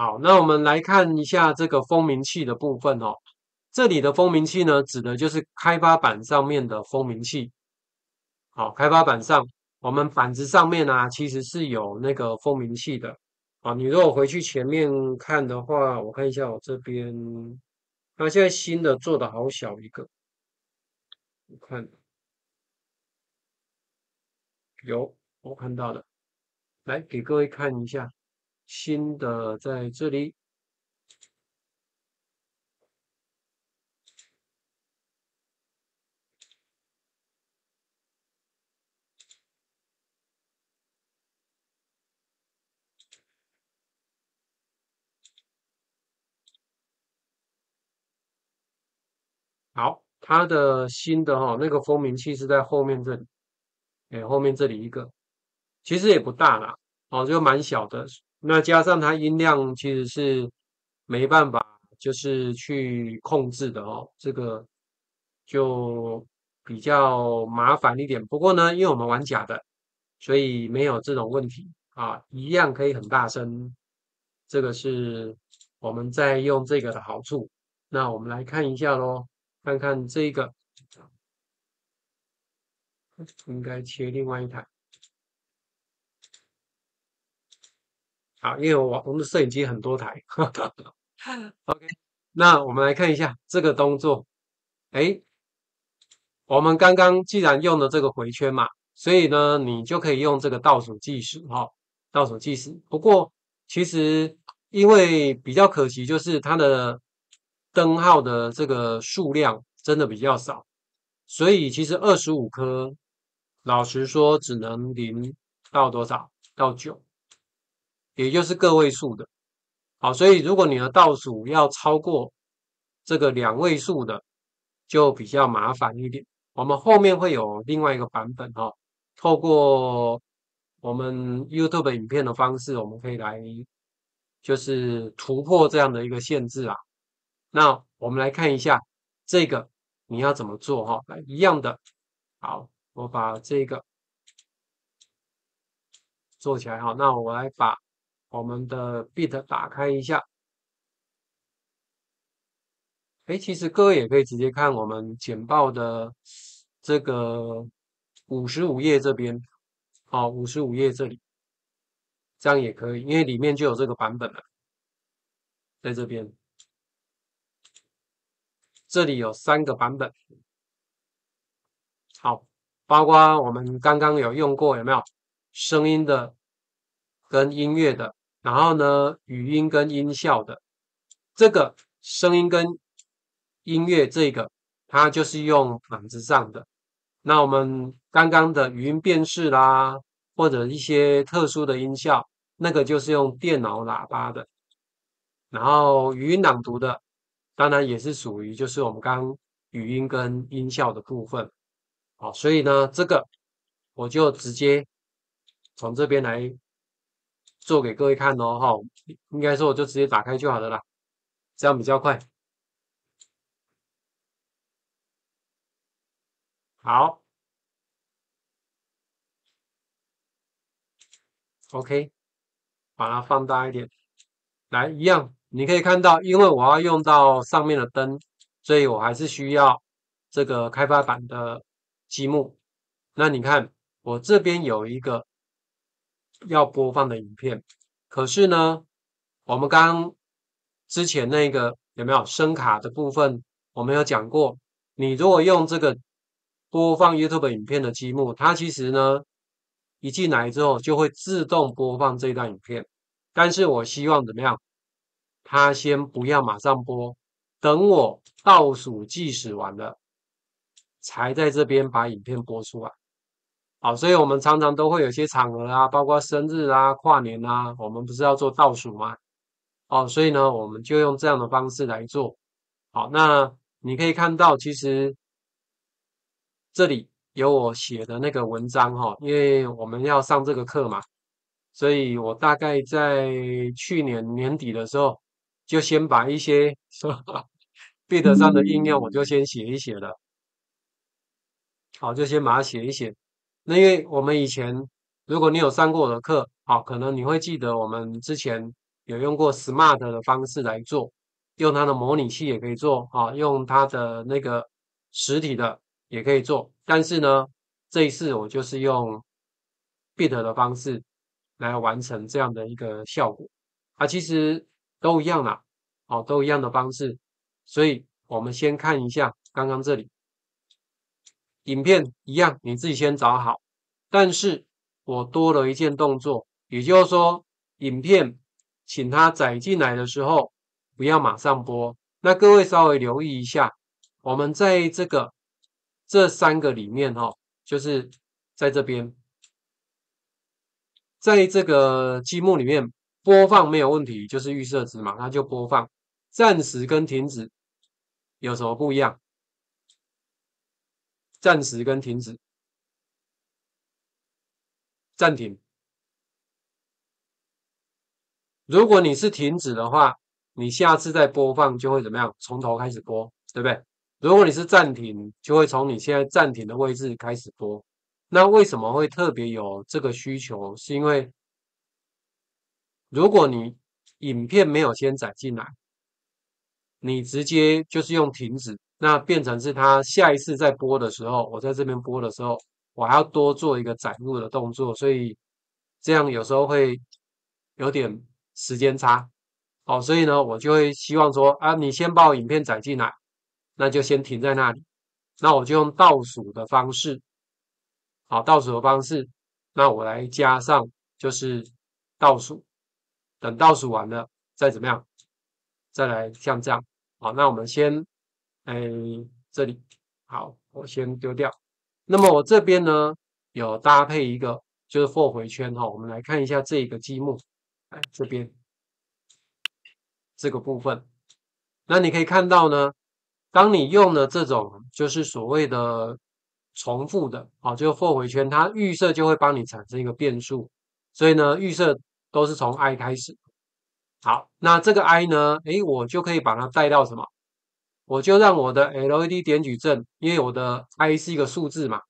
好，那我们来看一下这个蜂鸣器的部分哦。这里的蜂鸣器呢，指的就是开发板上面的蜂鸣器。好，开发板上，我们板子上面啊，其实是有那个蜂鸣器的。啊，你如果回去前面看的话，我看一下我这边。啊，现在新的做的好小一个，我看，有我看到的，来给各位看一下。新的在这里，好，它的新的哈，那个蜂鸣器是在后面这里，哎，后面这里一个，其实也不大啦，哦，就蛮小的。那加上它音量其实是没办法，就是去控制的哦，这个就比较麻烦一点。不过呢，因为我们玩假的，所以没有这种问题啊，一样可以很大声。这个是我们在用这个的好处。那我们来看一下喽，看看这个应该切另外一台。好，因为我我们的摄影机很多台，OK，那我们来看一下这个动作。哎，我们刚刚既然用了这个回圈嘛，所以呢，你就可以用这个倒数计时哈，倒数计时。不过其实因为比较可惜，就是它的灯号的这个数量真的比较少，所以其实二十五颗，老实说只能零到多少？到九。也就是个位数的，好，所以如果你的倒数要超过这个两位数的，就比较麻烦一点。我们后面会有另外一个版本哈，透过我们 YouTube 影片的方式，我们可以来就是突破这样的一个限制啊。那我们来看一下这个你要怎么做哈，一样的，好，我把这个做起来哈。那我来把。我们的 beat 打开一下，哎，其实各位也可以直接看我们简报的这个五十五页这边，好，五十五页这里，这样也可以，因为里面就有这个版本，了，在这边，这里有三个版本，好，包括我们刚刚有用过有没有声音的跟音乐的。然后呢，语音跟音效的这个声音跟音乐，这个它就是用板子上的。那我们刚刚的语音辨识啦，或者一些特殊的音效，那个就是用电脑喇叭的。然后语音朗读的，当然也是属于就是我们刚语音跟音效的部分。好，所以呢，这个我就直接从这边来。做给各位看哦，哈，应该说我就直接打开就好的啦，这样比较快。好，OK，把它放大一点。来，一样，你可以看到，因为我要用到上面的灯，所以我还是需要这个开发板的积木。那你看，我这边有一个。要播放的影片，可是呢，我们刚之前那个有没有声卡的部分，我们有讲过。你如果用这个播放 YouTube 影片的积木，它其实呢，一进来之后就会自动播放这段影片。但是我希望怎么样？它先不要马上播，等我倒数计时完了，才在这边把影片播出来。好，所以我们常常都会有些场合啊，包括生日啊、跨年啊，我们不是要做倒数吗？哦，所以呢，我们就用这样的方式来做。好，那你可以看到，其实这里有我写的那个文章哈，因为我们要上这个课嘛，所以我大概在去年年底的时候，就先把一些 Bit 上的应用，我就先写一写了。好，就先把它写一写。那因为我们以前，如果你有上过我的课，好，可能你会记得我们之前有用过 Smart 的方式来做，用它的模拟器也可以做，啊，用它的那个实体的也可以做。但是呢，这一次我就是用 Bit 的方式来完成这样的一个效果，啊，其实都一样啦，哦，都一样的方式。所以我们先看一下刚刚这里。影片一样，你自己先找好，但是我多了一件动作，也就是说，影片请它载进来的时候，不要马上播。那各位稍微留意一下，我们在这个这三个里面哈，就是在这边，在这个积木里面播放没有问题，就是预设值嘛，它就播放。暂时跟停止有什么不一样？暂时跟停止、暂停。如果你是停止的话，你下次再播放就会怎么样？从头开始播，对不对？如果你是暂停，就会从你现在暂停的位置开始播。那为什么会特别有这个需求？是因为如果你影片没有先载进来，你直接就是用停止。那变成是他下一次再播的时候，我在这边播的时候，我还要多做一个载入的动作，所以这样有时候会有点时间差，哦，所以呢，我就会希望说啊，你先把我影片载进来，那就先停在那里，那我就用倒数的方式，好，倒数的方式，那我来加上就是倒数，等倒数完了再怎么样，再来像这样，好，那我们先。哎，这里好，我先丢掉。那么我这边呢，有搭配一个就是 for 回圈哈，我们来看一下这个积木，哎，这边这个部分。那你可以看到呢，当你用了这种就是所谓的重复的啊，就 for 回圈，它预设就会帮你产生一个变数，所以呢，预设都是从 i 开始。好，那这个 i 呢，哎，我就可以把它带到什么？我就让我的 L E D 点矩阵，因为我的 I 是一个数字嘛，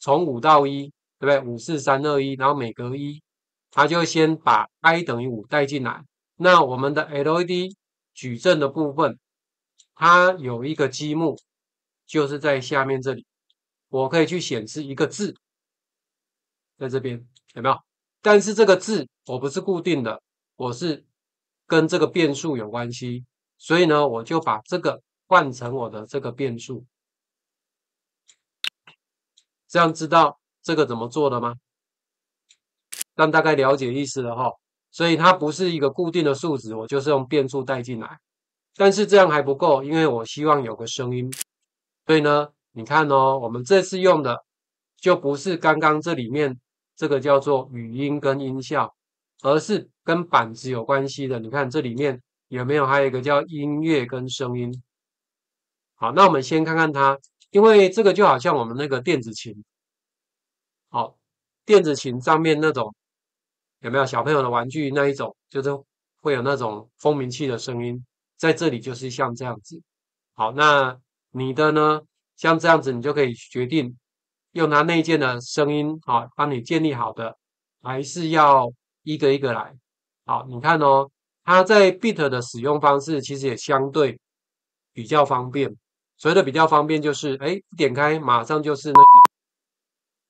从五到一，对不对？五四三二一，然后每隔一，它就先把 I 等于五带进来。那我们的 L E D 矩阵的部分，它有一个积木，就是在下面这里，我可以去显示一个字，在这边有没有？但是这个字我不是固定的，我是跟这个变数有关系，所以呢，我就把这个。换成我的这个变数，这样知道这个怎么做的吗？让大概了解意思了哈。所以它不是一个固定的数值，我就是用变数带进来。但是这样还不够，因为我希望有个声音。所以呢，你看哦，我们这次用的就不是刚刚这里面这个叫做语音跟音效，而是跟板子有关系的。你看这里面有没有？还有一个叫音乐跟声音。好，那我们先看看它，因为这个就好像我们那个电子琴，好，电子琴上面那种有没有小朋友的玩具那一种，就是会有那种蜂鸣器的声音，在这里就是像这样子。好，那你的呢？像这样子，你就可以决定用它内建的声音，好，帮你建立好的，还是要一个一个来。好，你看哦，它在 beat 的使用方式其实也相对比较方便。所以的比较方便，就是哎，点开马上就是那个。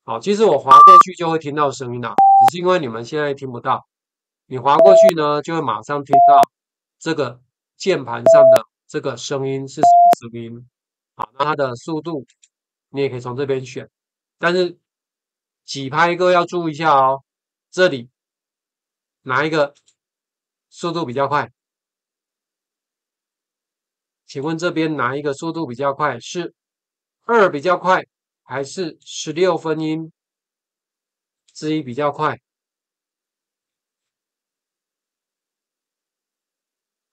好，其实我滑过去就会听到声音啦，只是因为你们现在听不到。你滑过去呢，就会马上听到这个键盘上的这个声音是什么声音。好，那它的速度你也可以从这边选，但是几拍个要注意一下哦。这里哪一个速度比较快？请问这边哪一个速度比较快，是二比较快，还是十六分音之一比较快？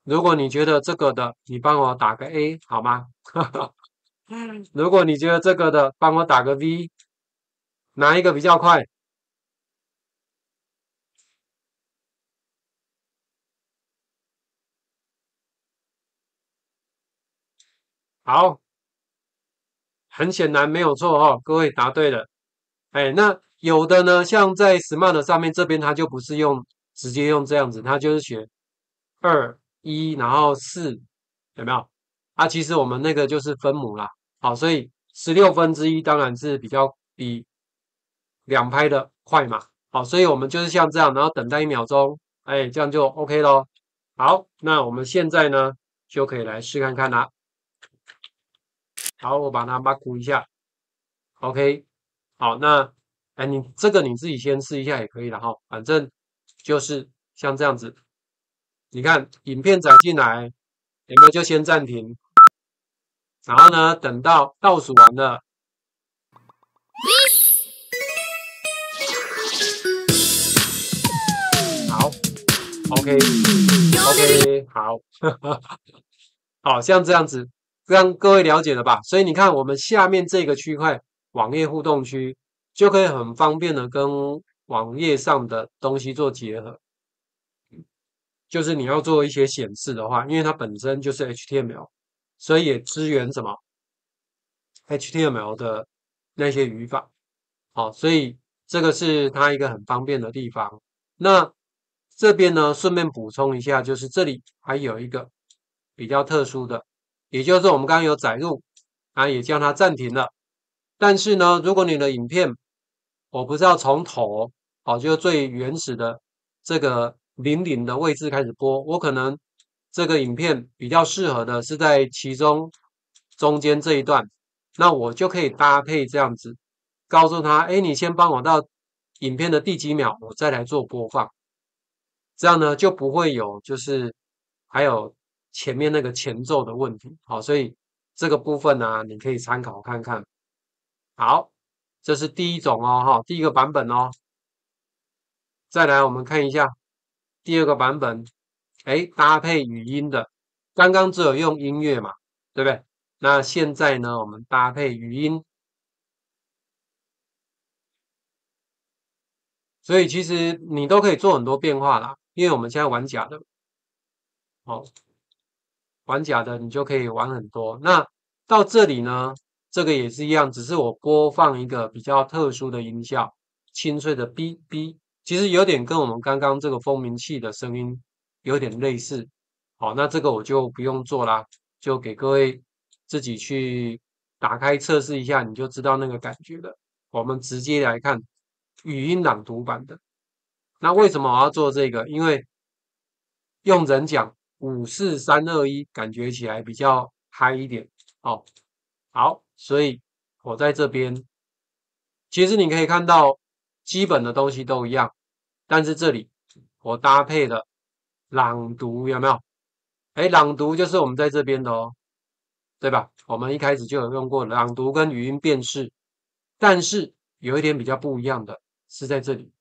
如果你觉得这个的，你帮我打个 A 好吗？如果你觉得这个的，帮我打个 V。哪一个比较快。好，很显然没有错哈，各位答对了。哎，那有的呢，像在 Smart 上面这边，它就不是用直接用这样子，它就是学二一，然后四，有没有？啊，其实我们那个就是分母啦。好，所以十六分之一当然是比较比两拍的快嘛。好，所以我们就是像这样，然后等待一秒钟，哎，这样就 OK 咯。好，那我们现在呢就可以来试看看啦。然后我把它 mark 一下，OK，好，那哎，你这个你自己先试一下也可以，的哈，反正就是像这样子，你看影片载进来，你们就先暂停，然后呢，等到倒数完了，好，OK，OK，好，好像这样子。让各位了解了吧，所以你看我们下面这个区块网页互动区，就可以很方便的跟网页上的东西做结合。就是你要做一些显示的话，因为它本身就是 HTML，所以也支援什么 HTML 的那些语法。好，所以这个是它一个很方便的地方。那这边呢，顺便补充一下，就是这里还有一个比较特殊的。也就是我们刚刚有载入，啊，也将它暂停了。但是呢，如果你的影片，我不是要从头，哦，就最原始的这个零零的位置开始播，我可能这个影片比较适合的是在其中中间这一段，那我就可以搭配这样子，告诉他，哎，你先帮我到影片的第几秒，我再来做播放，这样呢就不会有就是还有。前面那个前奏的问题，好，所以这个部分呢，你可以参考看看。好，这是第一种哦，哈，第一个版本哦。再来，我们看一下第二个版本，哎，搭配语音的，刚刚只有用音乐嘛，对不对？那现在呢，我们搭配语音，所以其实你都可以做很多变化啦，因为我们现在玩假的，好。玩假的，你就可以玩很多。那到这里呢，这个也是一样，只是我播放一个比较特殊的音效，清脆的哔哔，其实有点跟我们刚刚这个蜂鸣器的声音有点类似。好，那这个我就不用做啦，就给各位自己去打开测试一下，你就知道那个感觉了。我们直接来看语音朗读版的。那为什么我要做这个？因为用人讲。五四三二一，感觉起来比较嗨一点哦。好，所以我在这边，其实你可以看到，基本的东西都一样，但是这里我搭配了朗读，有没有？哎，朗读就是我们在这边的哦，对吧？我们一开始就有用过朗读跟语音辨识，但是有一点比较不一样的，是在这里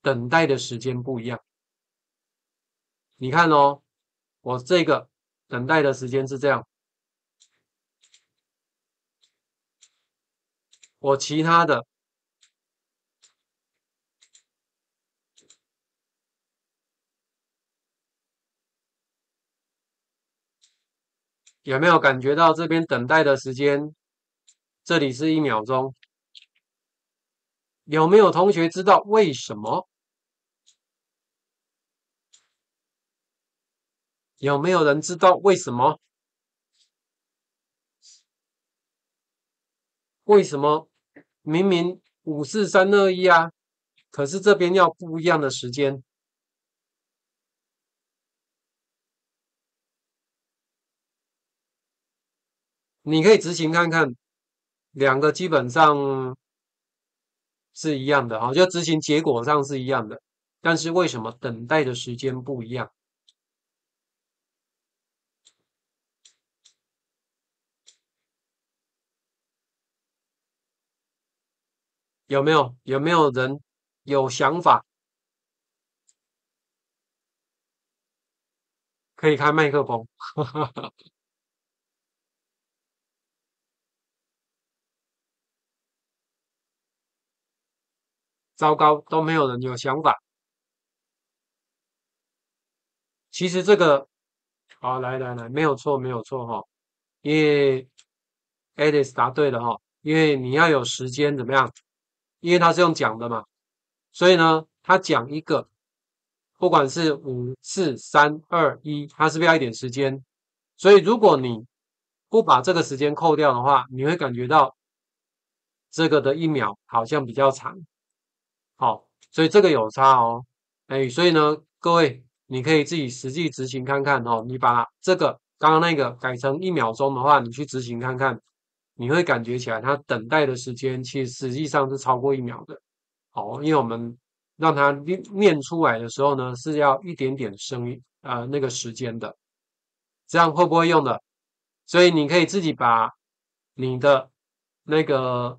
等待的时间不一样。你看哦。我这个等待的时间是这样，我其他的有没有感觉到这边等待的时间？这里是一秒钟，有没有同学知道为什么？有没有人知道为什么？为什么明明五四三二一啊，可是这边要不一样的时间？你可以执行看看，两个基本上是一样的啊，就执行结果上是一样的，但是为什么等待的时间不一样？有没有有没有人有想法？可以开麦克风。糟糕，都没有人有想法。其实这个，好来来来，没有错没有错哈，因为 Edis 答对了哈，因为你要有时间怎么样？因为他是用讲的嘛，所以呢，他讲一个，不管是五四三二一，他是要一点时间，所以如果你不把这个时间扣掉的话，你会感觉到这个的一秒好像比较长，好，所以这个有差哦，哎，所以呢，各位你可以自己实际执行看看哦。你把这个刚刚那个改成一秒钟的话，你去执行看看。你会感觉起来，它等待的时间其实实际上是超过一秒的，哦，因为我们让它念出来的时候呢，是要一点点声音啊那个时间的，这样会不会用的？所以你可以自己把你的那个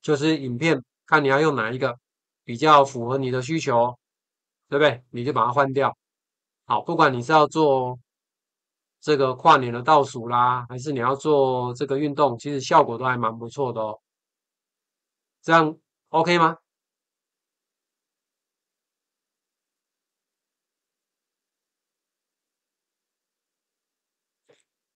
就是影片，看你要用哪一个比较符合你的需求，对不对？你就把它换掉。好，不管你是要做。这个跨年的倒数啦，还是你要做这个运动，其实效果都还蛮不错的哦。这样 OK 吗？